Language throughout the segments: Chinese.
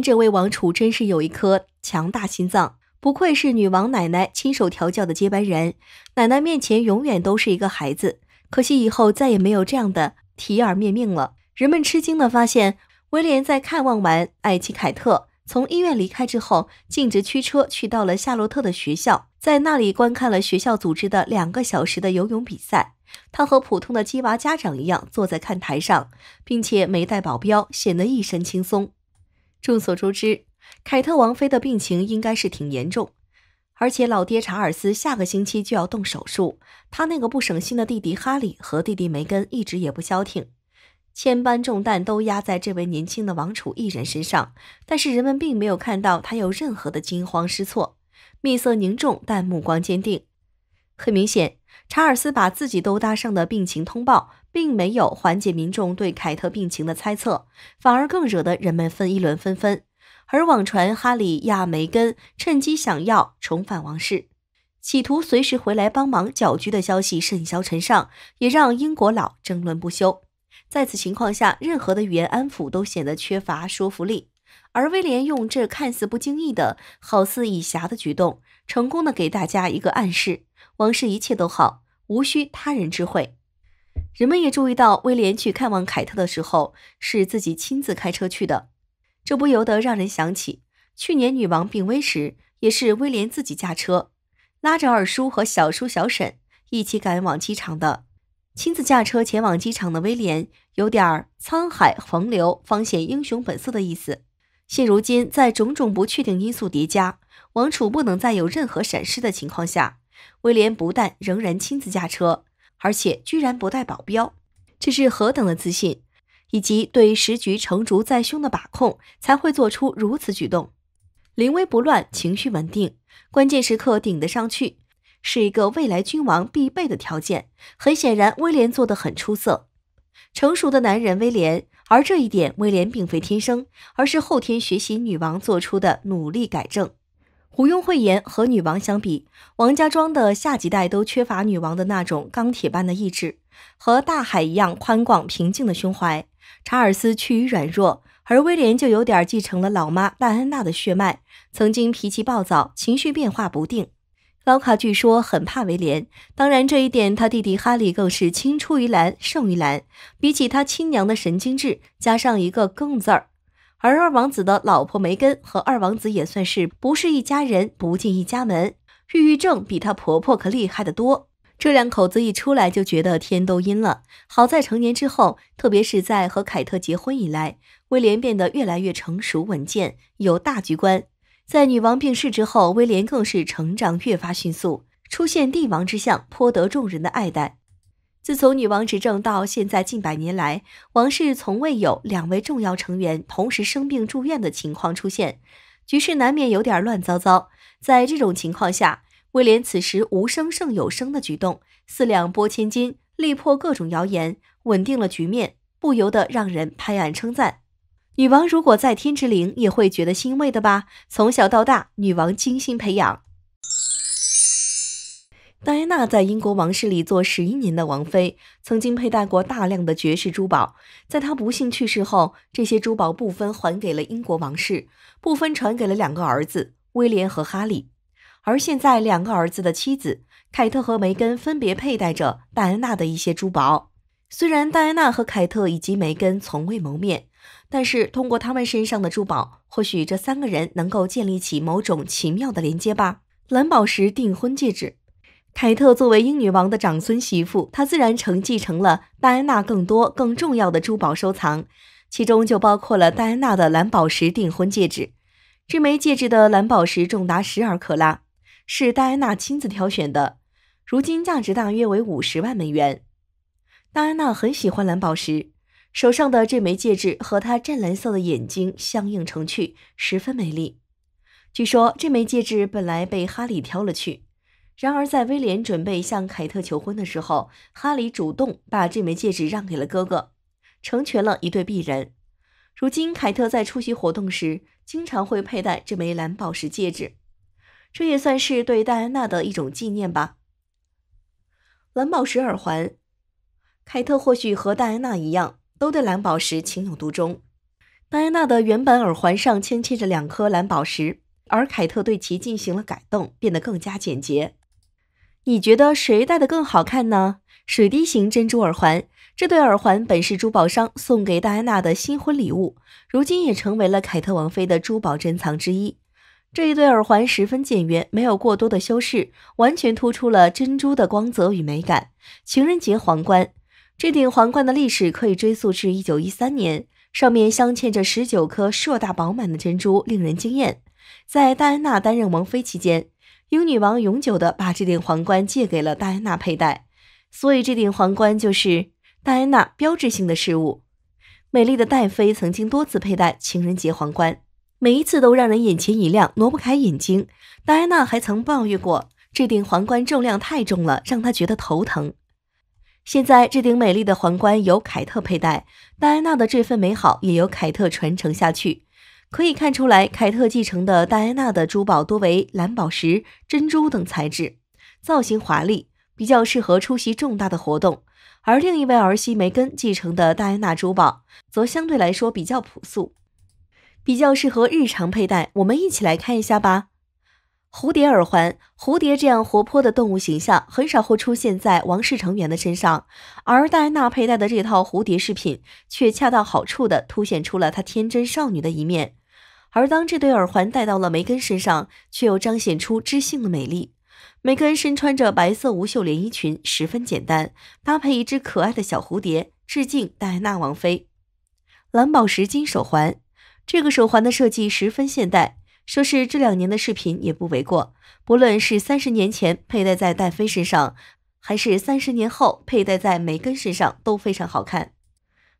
这位王储真是有一颗强大心脏，不愧是女王奶奶亲手调教的接班人。奶奶面前永远都是一个孩子，可惜以后再也没有这样的提耳面命了。人们吃惊地发现，威廉在看望完艾奇凯特，从医院离开之后，径直驱车去到了夏洛特的学校，在那里观看了学校组织的两个小时的游泳比赛。他和普通的鸡娃家长一样，坐在看台上，并且没带保镖，显得一身轻松。众所周知，凯特王妃的病情应该是挺严重，而且老爹查尔斯下个星期就要动手术。他那个不省心的弟弟哈里和弟弟梅根一直也不消停，千般重担都压在这位年轻的王储一人身上。但是人们并没有看到他有任何的惊慌失措，面色凝重，但目光坚定。很明显，查尔斯把自己都搭上的病情通报。并没有缓解民众对凯特病情的猜测，反而更惹得人们纷议论纷纷。而网传哈里亚梅根趁机想要重返王室，企图随时回来帮忙搅局的消息甚嚣尘上，也让英国佬争论不休。在此情况下，任何的语言安抚都显得缺乏说服力。而威廉用这看似不经意的、好似以暇的举动，成功的给大家一个暗示：王室一切都好，无需他人知会。人们也注意到，威廉去看望凯特的时候是自己亲自开车去的，这不由得让人想起去年女王病危时，也是威廉自己驾车拉着二叔和小叔、小婶一起赶往机场的。亲自驾车前往机场的威廉，有点儿沧海横流方显英雄本色的意思。现如今，在种种不确定因素叠加、王储不能再有任何闪失的情况下，威廉不但仍然亲自驾车。而且居然不带保镖，这是何等的自信，以及对时局成竹在胸的把控，才会做出如此举动。临危不乱，情绪稳定，关键时刻顶得上去，是一个未来君王必备的条件。很显然，威廉做得很出色，成熟的男人威廉。而这一点，威廉并非天生，而是后天学习女王做出的努力改正。胡庸慧言和女王相比，王家庄的下几代都缺乏女王的那种钢铁般的意志，和大海一样宽广平静的胸怀。查尔斯趋于软弱，而威廉就有点继承了老妈戴安娜的血脉，曾经脾气暴躁，情绪变化不定。老卡据说很怕威廉，当然这一点他弟弟哈利更是青出于蓝胜于蓝，比起他亲娘的神经质，加上一个更字儿。而二王子的老婆梅根和二王子也算是不是一家人，不进一家门。抑郁症比他婆婆可厉害得多。这两口子一出来就觉得天都阴了。好在成年之后，特别是在和凯特结婚以来，威廉变得越来越成熟、稳健，有大局观。在女王病逝之后，威廉更是成长越发迅速，出现帝王之相，颇得众人的爱戴。自从女王执政到现在近百年来，王室从未有两位重要成员同时生病住院的情况出现，局势难免有点乱糟糟。在这种情况下，威廉此时无声胜有声的举动，四两拨千斤，力破各种谣言，稳定了局面，不由得让人拍案称赞。女王如果在天之灵也会觉得欣慰的吧。从小到大，女王精心培养。戴安娜在英国王室里做十一年的王妃，曾经佩戴过大量的绝世珠宝。在她不幸去世后，这些珠宝部分还给了英国王室，部分传给了两个儿子威廉和哈利。而现在，两个儿子的妻子凯特和梅根分别佩戴着戴安娜的一些珠宝。虽然戴安娜和凯特以及梅根从未谋面，但是通过他们身上的珠宝，或许这三个人能够建立起某种奇妙的连接吧。蓝宝石订婚戒指。凯特作为英女王的长孙媳妇，她自然承继承了戴安娜更多、更重要的珠宝收藏，其中就包括了戴安娜的蓝宝石订婚戒指。这枚戒指的蓝宝石重达十二克拉，是戴安娜亲自挑选的，如今价值大约为五十万美元。戴安娜很喜欢蓝宝石，手上的这枚戒指和她湛蓝色的眼睛相映成趣，十分美丽。据说这枚戒指本来被哈里挑了去。然而，在威廉准备向凯特求婚的时候，哈里主动把这枚戒指让给了哥哥，成全了一对璧人。如今，凯特在出席活动时经常会佩戴这枚蓝宝石戒指，这也算是对戴安娜的一种纪念吧。蓝宝石耳环，凯特或许和戴安娜一样，都对蓝宝石情有独钟。戴安娜的原本耳环上镶嵌着两颗蓝宝石，而凯特对其进行了改动，变得更加简洁。你觉得谁戴的更好看呢？水滴形珍珠耳环，这对耳环本是珠宝商送给戴安娜的新婚礼物，如今也成为了凯特王妃的珠宝珍藏之一。这一对耳环十分简约，没有过多的修饰，完全突出了珍珠的光泽与美感。情人节皇冠，这顶皇冠的历史可以追溯至一九一三年，上面镶嵌着十九颗硕大饱满的珍珠，令人惊艳。在戴安娜担任王妃期间。英女王永久地把这顶皇冠借给了戴安娜佩戴，所以这顶皇冠就是戴安娜标志性的事物。美丽的戴妃曾经多次佩戴情人节皇冠，每一次都让人眼前一亮，挪不开眼睛。戴安娜还曾抱怨过这顶皇冠重量太重了，让她觉得头疼。现在这顶美丽的皇冠由凯特佩戴，戴安娜的这份美好也由凯特传承下去。可以看出来，凯特继承的戴安娜的珠宝多为蓝宝石、珍珠等材质，造型华丽，比较适合出席重大的活动；而另一位儿媳梅根继承的戴安娜珠宝则相对来说比较朴素，比较适合日常佩戴。我们一起来看一下吧。蝴蝶耳环，蝴蝶这样活泼的动物形象很少会出现在王室成员的身上，而戴安娜佩戴的这套蝴蝶饰品却恰到好处地凸显出了她天真少女的一面。而当这对耳环戴到了梅根身上，却又彰显出知性的美丽。梅根身穿着白色无袖连衣裙，十分简单，搭配一只可爱的小蝴蝶，致敬戴安娜王妃。蓝宝石金手环，这个手环的设计十分现代，说是这两年的饰品也不为过。不论是三十年前佩戴在戴妃身上，还是三十年后佩戴在梅根身上，都非常好看。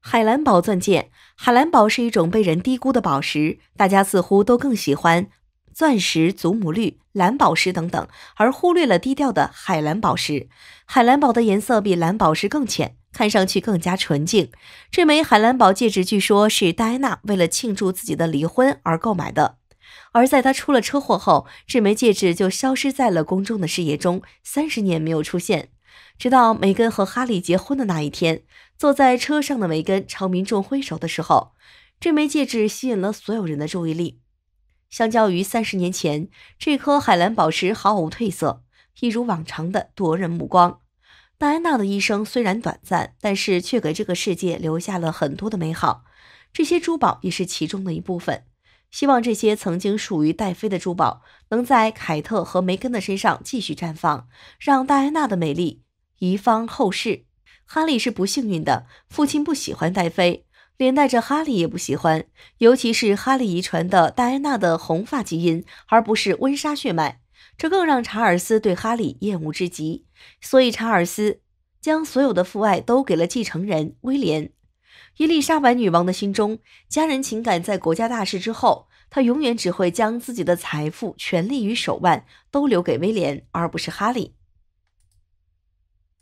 海蓝宝钻戒，海蓝宝是一种被人低估的宝石，大家似乎都更喜欢钻石、祖母绿、蓝宝石等等，而忽略了低调的海蓝宝石。海蓝宝的颜色比蓝宝石更浅，看上去更加纯净。这枚海蓝宝戒指据说是戴安娜为了庆祝自己的离婚而购买的，而在她出了车祸后，这枚戒指就消失在了公众的视野中，三十年没有出现。直到梅根和哈利结婚的那一天，坐在车上的梅根朝民众挥手的时候，这枚戒指吸引了所有人的注意力。相较于三十年前，这颗海蓝宝石毫无褪色，一如往常的夺人目光。戴安娜的一生虽然短暂，但是却给这个世界留下了很多的美好，这些珠宝也是其中的一部分。希望这些曾经属于戴妃的珠宝能在凯特和梅根的身上继续绽放，让戴安娜的美丽遗芳后世。哈利是不幸运的，父亲不喜欢戴妃，连带着哈利也不喜欢，尤其是哈利遗传的戴安娜的红发基因，而不是温莎血脉，这更让查尔斯对哈利厌恶至极。所以查尔斯将所有的父爱都给了继承人威廉。伊丽莎白女王的心中，家人情感在国家大事之后，她永远只会将自己的财富、权力与手腕都留给威廉，而不是哈利。